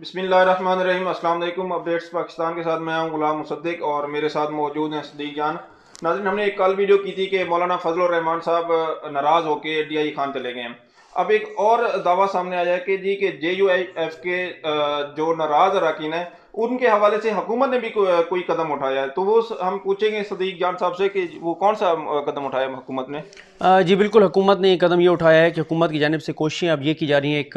बसमीम अल्लाम अपडेट्स पाकिस्तान के साथ मैं हूं गुलाम मुसद्दिक और मेरे साथ मौजूद हैं सदीक जान नाजन हमने एक कल वीडियो की थी कि मौलाना फजल रहमान साहब नाराज़ होकर डी आई e खान चले गए अब एक और दावा सामने आया है कि जी के जे यू एफ के जो नाराज़ अरकान है उनके हवाले से हुकूमत ने भी को, कोई कदम उठाया है तो वो हम पूछेंगे सदीक जान साहब से कि वो कौन सा कदम उठाया हुकूमत ने जी बिल्कुल हुकूमत ने कदम ये उठाया है कि हुकूमत की जानब से कोशिशें अब ये की जा रही हैं एक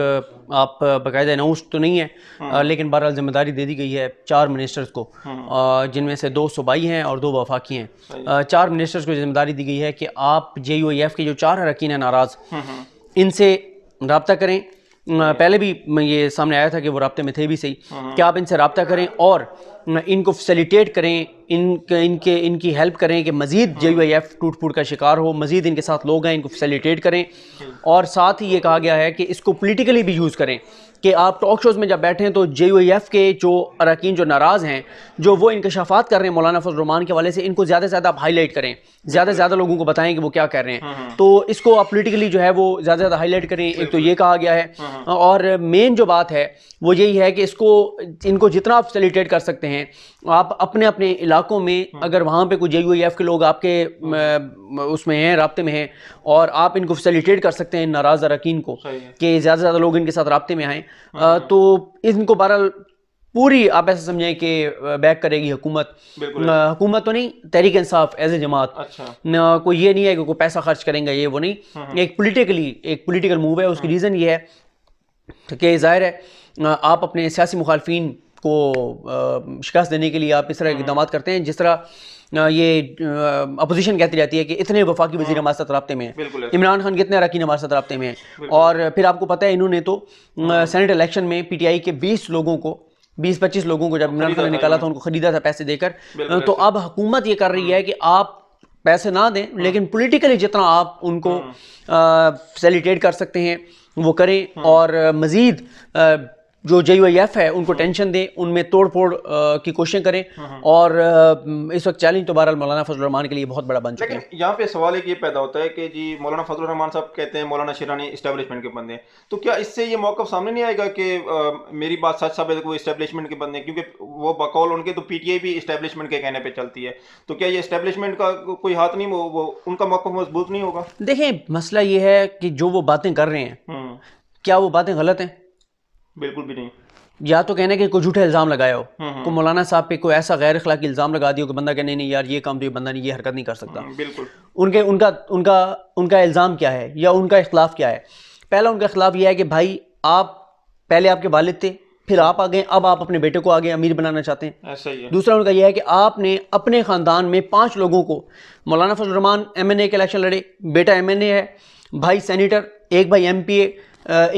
आप बाकायदा अनाउंस तो नहीं है हम्म। लेकिन बहरहाल जिम्मेदारी दे दी गई है चार मिनिस्टर्स को हम्म। जिनमें से दो सूबाई हैं और दो वफाकी हैं चार मिनिस्टर्स को जिम्मेदारी दी गई है कि आप जे यू आई एफ के जो चार अरकिन हैं नाराज़ हम्म, इनसे रबता करें पहले भी ये सामने आया था कि वो रबते में थे भी सही हाँ। कि आप इनसे रबता करें और इनको फैसिलिटेट करें इन इनके इनकी हेल्प करें कि मज़ीद जे यू आई एफ़ टूट फूट का शिकार हो मज़ीद इनके साथ लोग हैं इनको फैसिलिटेट करें और साथ ही ये कहा गया है कि इसको पोलिटिकली भी यूज़ करें कि आप टॉक शोज़ में जब बैठें तो जे यू आई एफ़ के जो अरकान जो नाराज़ हैं जो वो इंकशाफात कर रहे हैं मौलाना फजलरमान के वाले से इनको ज़्यादा से ज़्यादा आप हाईलाइट करें ज़्यादा से ज़्यादा लोगों को बताएं कि वो क्या कर रहे हैं हाँ, हाँ। तो इसको आप पोलिटिकली जो है वो ज़्यादा से ज़्यादा हाईलाइट करें एक तो ये कहा गया है हाँ, और मेन जो बात है वो यही है कि इसको इनको जितना आप फैसिलिटेट कर सकते हैं हैं आप अपने अपने इलाकों में हम्म। अगर वहाँ पे कुछ जे के लोग आपके हम्म। उसमें हैं रबते में हैं और आप इनको फैसिलिटेट कर सकते हैं नाराज़ अरकान को कि ज़्यादा से ज़्यादा लोग इनके साथ रबते में आएँ हाँ, हाँ। तो इनको बहरहाल पूरी आप ऐसा समझें कि बैक करेगी हुकूमत हुकूमत तो नहीं तहरीक इंसाफ एज ए जमात अच्छा। कोई ये नहीं है कि कोई पैसा खर्च करेंगे ये वो नहीं हाँ, एक पॉलिटिकली एक पॉलिटिकल मूव है उसकी रीज़न ये है कि जाहिर है आप अपने सियासी मुखालफी को शिकस्त देने के लिए आप इस तरह हाँ। इकदाम करते हैं जिस तरह ये अपोजिशन कहती जाती है कि इतने वफाकी हाँ। वजी हमारे साथ रबते में इमरान खान कितने अरकान हमारे साथ रबते में और फिर आपको पता है इन्होंने तो हाँ। सेनेट इलेक्शन में पी टी आई के बीस लोगों को बीस पच्चीस लोगों को जब इमरान खान ने निकाला था उनको ख़रीदा था पैसे देकर तो अब हुकूमत ये कर रही है कि आप पैसे ना दें लेकिन पोलिटिकली जितना आप उनको फैसिलिटेट कर सकते हैं वो करें और मज़ीद जो जे है उनको टेंशन दें उनमें तोड़ फोड़ की कोशिशें करें हाँ, हाँ। और इस वक्त चैलेंज तो बहरहाल मौलाना फजल रहमान के लिए बहुत बड़ा बन चुका है यहाँ पे सवाल एक ये पैदा होता है कि जी मौलाना फजल रहमान साहब कहते हैं मौलाना शिरानी इस्टेब्लिशमेंट के बंदे तो क्या इससे ये मौका सामने नहीं आएगा कि मेरी बात सच साबित वो इस्टेब्लिशमेंट के बंदे क्योंकि वो बकौल उनके तो पी टी आई भी इस्टेब्लिशमेंट के कहने पर चलती है तो क्या ये इस्टेब्लिशमेंट का कोई हाथ नहीं वो उनका मौका मजबूत नहीं होगा देखें मसला ये है कि जो वो बातें कर रहे हैं हम्म। क्या वो बातें गलत हैं बिल्कुल भी नहीं या तो कहने के कोई झूठे इल्ज़ाम लगाया हो हम्म, हम्म। तो मौलाना साहब पे कोई ऐसा गैर अखलाक इल्ज़ाम लगा दिया कि बंदा कहने नहीं यार ये काम तो ये बंदा नहीं ये हरकत नहीं कर सकता हम्म, बिल्कुल उनके उनका उनका उनका इल्ज़ाम क्या है या उनका इख्लाफ क्या है पहला उनका खिलाफ यह है कि भाई आप पहले आपके वालिद थे फिर आप आ गए अब आप अपने बेटे को आगे अमीर बनाना चाहते हैं ऐसा ही है। दूसरा उनका यह है कि आपने अपने ख़ानदान में पाँच लोगों को मौलाना रहमान एम एन ए के इलेक्शन लड़े बेटा एम एन ए है भाई सैनिटर एक भाई एम पी ए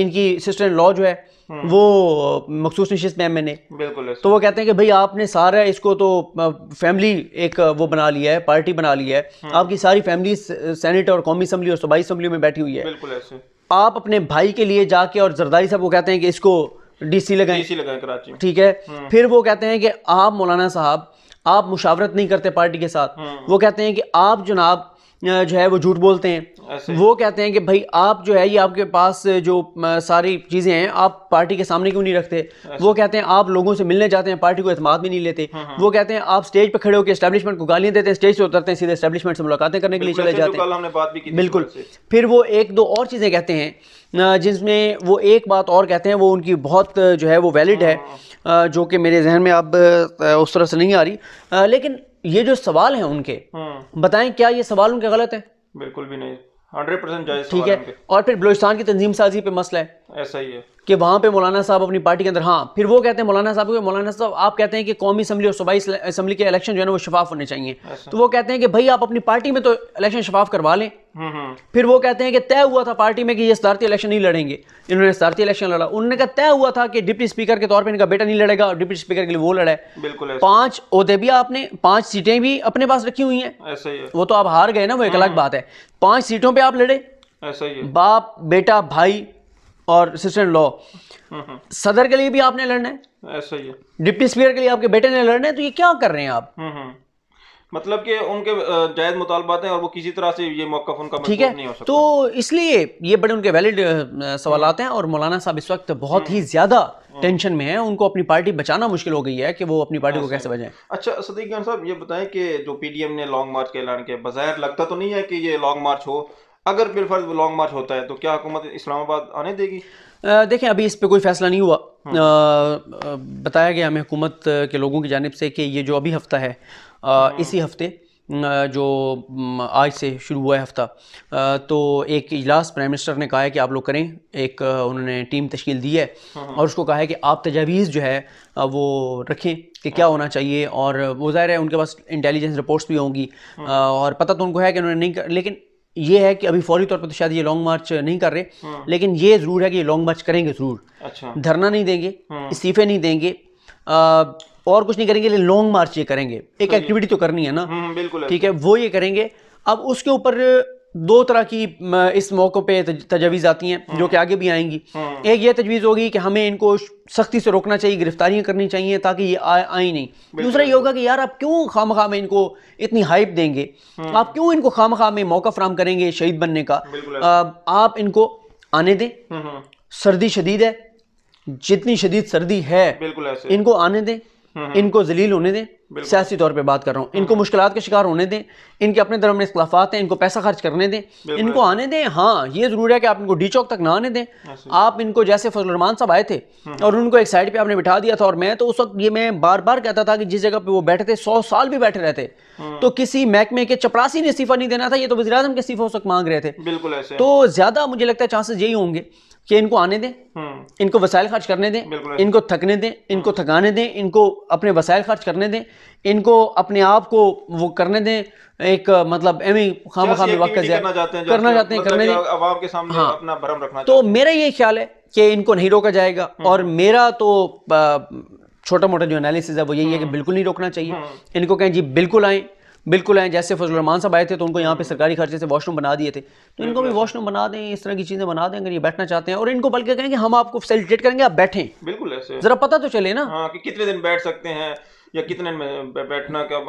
इनकी सिस्टर लॉ जो है वो मखसूस नशस्त मैम मैंने बिल्कुल तो वो कहते हैं कि भाई आपने सारा इसको तो फैमिली एक वो बना लिया है पार्टी बना लिया है हम्म। आपकी सारी फैमिली सेनेट और कौमी असम्बली और सूबाई असम्बली में बैठी हुई है बिल्कुल ऐसे आप अपने भाई के लिए जाके और जरदारी साहब वो कहते हैं कि इसको डीसी लगाएं डीसी लगाएं कराची ठीक है हम्म। फिर वो कहते हैं कि आप मौलाना साहब आप मुशावरत नहीं करते पार्टी के साथ हम्म। वो कहते हैं कि आप जनाब जो है वो झूठ बोलते हैं हाँ, वो कहते हैं कि भाई आप जो है ये आपके पास जो सारी चीज़ें हैं आप पार्टी के सामने क्यों नहीं रखते हाँ, वो कहते हैं आप लोगों से मिलने जाते हैं पार्टी को अतमाद भी नहीं लेते हाँ, वो कहते हैं आप स्टेज पर खड़े होकर स्टैब्लिशमेंट को गालियां देते हैं स्टेज से उतरते हैं सीधे स्टैब्लिशमेंट से मुलाकातें करने के लिए चले तो जाते हैं बिल्कुल फिर वो एक दो और चीज़ें कहते हैं जिसमें वो एक बात और कहते हैं वो उनकी बहुत जो है वो वैलिड है जो कि मेरे जहन में अब उस तरह से नहीं आ रही लेकिन ये जो सवाल हैं उनके हम्म। बताएं क्या ये सवाल उनके गलत है बिल्कुल भी नहीं हंड्रेड परसेंट ठीक है और फिर बलोचिस्तान की तंजीम साजी पे मसला है ऐसा ही है कि वहाँ पे मौलाना साहब अपनी पार्टी के अंदर हाँ फिर वो कहते हैं मौलाना साहब को मौलाना साहब आप कहते हैं कि कौमी असम्बली और सूबाई असम्बली के इलेक्शन जो है ना वो शफाफ होने चाहिए अच्छा। तो वो कहते हैं कि भाई आप अपनी पार्टी में तो इलेक्शन शफाफ करवा लें हम्म, हम्म। फिर वो कहते हैं कि तय हुआ था पार्टी में कि ये सदारती इलेक्शन नहीं लड़ेंगे इन्होंने सदारती इलेक्शन लड़ा उन्होंने कहा तय हुआ था कि डिप्टी स्पीकर के तौर पर इनका बेटा नहीं लड़ेगा और डिप्टी स्पीकर के लिए वो लड़ा है बिल्कुल पांच अहदे भी आपने पांच सीटें भी अपने पास रखी हुई हैं वो तो आप हार गए ना वो एक अलग हम्म। बात है पांच सीटों पर आप लड़े ऐसा ही है। बाप बेटा भाई और असिस्टेंट लॉ सदर के लिए भी आपने लड़ना है ऐसा ही है डिप्टी स्पीकर के लिए आपके बेटे ने लड़ना है तो ये क्या कर रहे हैं आप मतलब कि उनके जायज मुतालबात हैं और वो किसी तरह से ये मौका उनका ठीक है नहीं हो सकता तो इसलिए ये बड़े उनके वैलिड सवाल आते हैं और मौलाना साहब इस वक्त बहुत ही ज़्यादा टेंशन हम्म। में है उनको अपनी पार्टी बचाना मुश्किल हो गई है कि वो अपनी पार्टी को कैसे बचाएं अच्छा सदीक साहब ये बताएं कि जो पीडीएम ने लॉन्ग मार्च के ऐलान किया बाहर लगता तो नहीं है कि ये लॉन्ग मार्च हो अगर बिलफर्ज वो लॉन्ग मार्च होता है तो क्या हुकूमत इस्लामाबाद आने देगी देखें अभी इस पर कोई फैसला नहीं हुआ आ, हम्म। बताया गया हमें हुकूमत के लोगों की जानब से कि ये जो अभी हफ़्ता है आ, हम्म। इसी हफ़्ते जो आज से शुरू हुआ है हफ़्ता तो एक इजलास प्राइम मिनिस्टर ने कहा है कि आप लोग करें एक उन्होंने टीम तश्कील दी है हम्म। और उसको कहा है कि आप तजावीज़ जो है वो रखें कि क्या होना चाहिए और वो ज़ाहिर है उनके पास इंटेलिजेंस रिपोर्ट्स भी होंगी और पता तो उनको है कि उन्होंने नहीं कर लेकिन ये है कि अभी फौरी तौर पर तो शायद ये लॉन्ग मार्च नहीं कर रहे हाँ। लेकिन ये जरूर है कि ये लॉन्ग मार्च करेंगे जरूर अच्छा धरना नहीं देंगे हाँ। इस्तीफे नहीं देंगे आ, और कुछ नहीं करेंगे लेकिन लॉन्ग मार्च ये करेंगे एक एक्टिविटी तो करनी है ना हम्म, बिल्कुल ठीक है वो ये करेंगे अब उसके ऊपर दो तरह की इस मौक़ों पे तजावीज़ आती हैं जो कि आगे भी आएंगी हाँ। एक ये तजवीज़ होगी कि हमें इनको सख्ती से रोकना चाहिए गिरफ्तारियां करनी चाहिए ताकि ये आए नहीं दूसरा ये होगा कि यार आप क्यों खाम खा में इनको इतनी हाइप देंगे हाँ। आप क्यों इनको खाम खा में मौका फ्राहम करेंगे शहीद बनने का आप इनको आने दें हाँ, सर्दी शदीद है जितनी शदीद सर्दी है इनको आने दें इनको जलील होने दें सियासी तौर पे बात कर रहा हूँ इनको हाँ। मुश्किल के शिकार होने दें इनके अपने दर में इख्लाफात हैं इनको पैसा खर्च करने दें इनको आने दें हाँ ये ज़रूर है कि आप इनको डी चौक तक ना आने दें हाँ आप इनको जैसे फजलरमान साहब आए थे हाँ। और उनको एक साइड पर आपने बिठा दिया था और मैं तो उस वक्त ये मैं बार बार कहता था कि जिस जगह पर वो बैठे थे सौ साल भी बैठे रहते तो किसी महकमे के चपरासी ने इस्तीफ़ा नहीं देना था ये तो वजी के इस्तीफा उस वक्त मांग रहे थे तो ज़्यादा मुझे लगता है चांसेस यही होंगे कि इनको आने दें हम्म। इनको वसायल खर्च करने दें इनको थकने दें इनको हम्म। थकाने दें इनको अपने वसायल खर्च करने दें इनको अपने आप को वो करने दें एक मतलब एम खाम खाम वक्त करना चाहते हैं करना चाहते हैं मतलब करने दें के सामने हाँ अपना भरम रखना तो मेरा ये ख्याल है कि इनको नहीं रोका जाएगा हम्म। और मेरा तो छोटा मोटा जो एनालिसिस है वो यही है कि बिल्कुल नहीं रोकना चाहिए इनको कहें जी बिल्कुल आएँ बिल्कुल हैं जैसे फजल रमान साहब आए थे तो उनको यहाँ पे सरकारी खर्चे से वॉशरूम बना दिए थे तो इनको भी वॉशरूम बना दें इस तरह की चीज़ें बना दें अगर ये बैठना चाहते हैं और इनको बल्कि कहेंगे हम आपको फैसिलिटेट करेंगे आप बैठें बिल्कुल ऐसे ज़रा पता तो चले ना हाँ कि कितने दिन बैठ सकते हैं या कितने में बैठना क्या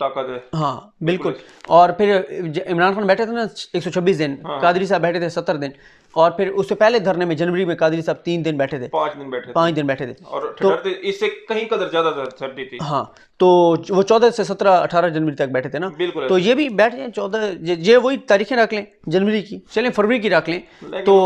ताकत है हाँ बिल्कुल और फिर इमरान खान बैठे थे ना 126 दिन हाँ। कादरी साहब बैठे थे सत्तर दिन और फिर उससे पहले धरने में जनवरी में कादरी साहब तीन दिन बैठे थे पांच दिन बैठे पांच दिन बैठे थे और तो, इससे कहीं कदर ज्यादा सर्दी थी हाँ तो वो चौदह से सत्रह अठारह जनवरी तक बैठे थे ना बिल्कुल तो ये भी बैठ जाए चौदह ये वही तारीखें रख लें जनवरी की चलें फरवरी की रख लें तो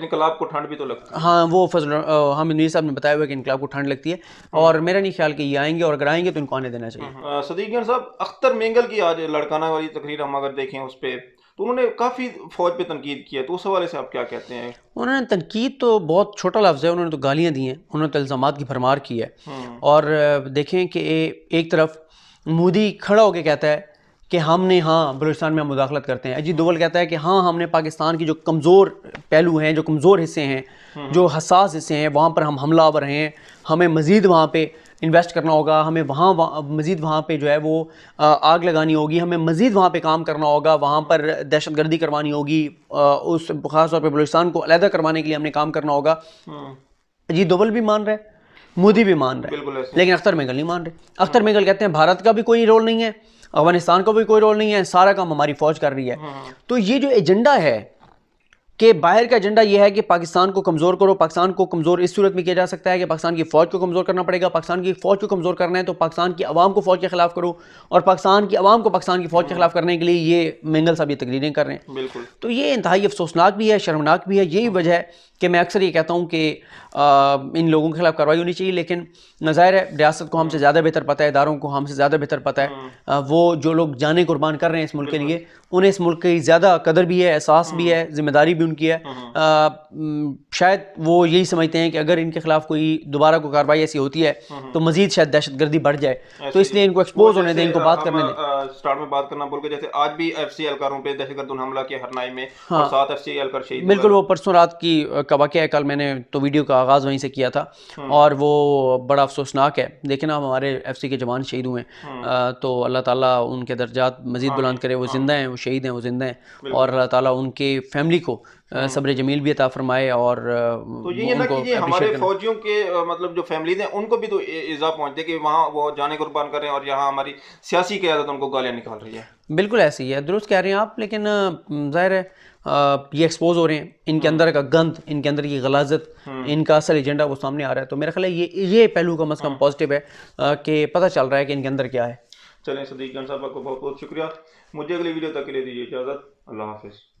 इनकलाब को ठंड भी तो लगती है हाँ वो फजल हम नवीर साहब ने बताया हुआ कि इनकलाब को ठंड लगती है हम्म। और मेरा नहीं ख्याल कि ये आएंगे और अगर आएंगे तो इनको आने देना चाहिए हम्म। सदीक साहब अख्तर मेंगल की आज लड़काना वाली तकरीर हम अगर देखें उस पर तो उन्होंने काफ़ी फ़ौज पर तनकीद किया तो उस हवाले से आप क्या कहते हैं उन्होंने तनकीद तो बहुत छोटा लफ्ज़ है उन्होंने तो गालियाँ दी हैं उन्होंने तो इल्ज़ाम की भरमार की है हम्म। और देखें कि एक तरफ मोदी खड़ा होकर कहता है कि हमने हाँ बलोचिस्तान में हम मुदाखलत करते हैं अजीत दोवल कहता है कि हाँ हमने पाकिस्तान की जो कमज़ोर पहलू हैं जो कमज़ोर हिस्से हैं हम्म। जो हसास हिस्से हैं वहाँ पर हम हमलावर हैं हमें मज़ीद वहाँ पर इन्वेस्ट करना होगा हमें वहाँ मज़ीद वहाँ पर जो है वो आग लगानी होगी हमें मज़ीद वहाँ पर काम करना होगा वहाँ पर दहशत गर्दी करवानी होगी उस ख़ासतौर पर बलोचिस्तान को अलहदा करवाने के लिए हमने काम करना होगा हम्म। अजीत दोवल भी मान रहे हैं मोदी भी मान रहे हैं लेकिन अख्तर मेगल नहीं मान रहे अख्तर मेगल कहते हैं भारत का भी कोई रोल नहीं है अफगानिस्तान का भी कोई रोल नहीं है सारा काम हमारी फौज कर रही है हाँ। तो ये जो एजेंडा है कि बाहर का एजेंडा यह है कि पाकिस्तान को कमज़ोर करो पाकिस्तान को कमज़ोर इस सूरत में किया जा सकता है कि पाकिस्तान की फ़ौज को कमज़ोर करना पड़ेगा पाकिस्तान की फ़ौज को कमज़ोर करना है तो पाकिस्तान की आवाम को फ़ौज के खिलाफ करो और पाकिस्तान की आवाम को पाकिस्तान की फ़ौज के खिलाफ करने के लिए ये मेंगल साहब ये तकरीरें कर रहे हैं बिल्कुल तो ये इंतहाई अफसोसनाक भी है शर्मनाक भी है यही वजह है कि मैं अक्सर ये कहता हूँ कि इन लोगों के खिलाफ कार्रवाई होनी चाहिए लेकिन नज़ाहिर है रियासत को हमसे ज़्यादा बेहतर पता है इदारों को हमसे ज़्यादा बेहतर पता है हम्म। वो जो लोग जाने कुर्बान कर रहे हैं इस मुल्क के लिए उन्हें इस मुल्क की ज़्यादा कदर भी है एहसास भी है हम्म। ज़िम्मेदारी भी उनकी है आ, हम्म। शायद वो यही समझते हैं कि अगर इनके खिलाफ कोई दोबारा कोई कार्रवाई ऐसी होती है हम्म। तो मज़ीद शायद दहशत गर्दी बढ़ जाए तो इसलिए इनको एक्सपोज होने दें इनको बात करने दें स्टार्ट में बात करना बोल के जैसे आज भी एफ सी एलकारों पर दहशतगर्द हमला किया हरनाई में हाँ, सात एफ सी एलकर शहीद बिल्कुल वो परसों रात की का वाक़ कल मैंने तो वीडियो का आगाज़ वहीं से किया था हम्म। और वो बड़ा अफसोसनाक है देखे ना हमारे एफ सी के जवान शहीद हुए हैं हम्म। तो अल्लाह ताली उनके दर्जात मजीद बुलंद हाँ। करे वो ज़िंदा हैं वो शहीद हैं वो ज़िंदा हैं और अल्लाह ताली उनके फैमिली को हम्म। सब्र जमील भी अता फरमाए और तो ये, ये ना कि ये हमारे फौजियों के मतलब जो फैमिलीज हैं उनको भी तो इज़ा पहुंचते कि वहाँ वो जाने कुर्बान करें और यहाँ हमारी सियासी क्यादत उनको गालियाँ निकाल रही है बिल्कुल ऐसी ही है दुरुस्त कह रहे हैं आप लेकिन जाहिर है आ, ये एक्सपोज हो रहे हैं इनके हम्म। अंदर का गंद इनके अंदर की गलाजत हम्म। इनका असल एजेंडा वो सामने आ रहा है तो मेरा ख्याल है ये ये पहलू कम अज़ कम पॉजिटिव हम्म। है कि पता चल रहा है कि इनके अंदर क्या है चलें सदीक खान साहब आपको बहुत बहुत शुक्रिया मुझे अगली वीडियो तक के लिए दीजिए इजाज़त अल्लाह हाफिज़